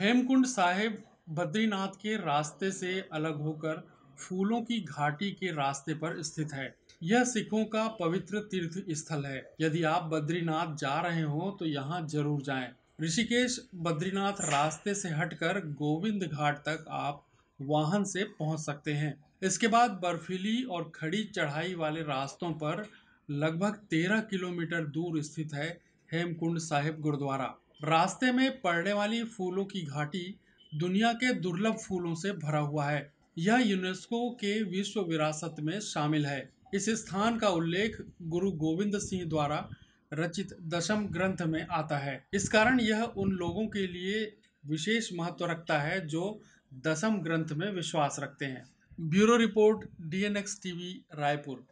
हेमकुंड साहिब बद्रीनाथ के रास्ते से अलग होकर फूलों की घाटी के रास्ते पर स्थित है यह सिखों का पवित्र तीर्थ स्थल है यदि आप बद्रीनाथ जा रहे हो तो यहाँ जरूर जाएं। ऋषिकेश बद्रीनाथ रास्ते से हटकर गोविंद घाट तक आप वाहन से पहुंच सकते हैं इसके बाद बर्फीली और खड़ी चढ़ाई वाले रास्तों पर लगभग तेरह किलोमीटर दूर स्थित है हेमकुंड साहिब गुरुद्वारा रास्ते में पड़ने वाली फूलों की घाटी दुनिया के दुर्लभ फूलों से भरा हुआ है यह यूनेस्को के विश्व विरासत में शामिल है इस स्थान का उल्लेख गुरु गोविंद सिंह द्वारा रचित दशम ग्रंथ में आता है इस कारण यह उन लोगों के लिए विशेष महत्व रखता है जो दशम ग्रंथ में विश्वास रखते हैं bureau report D N X Raipur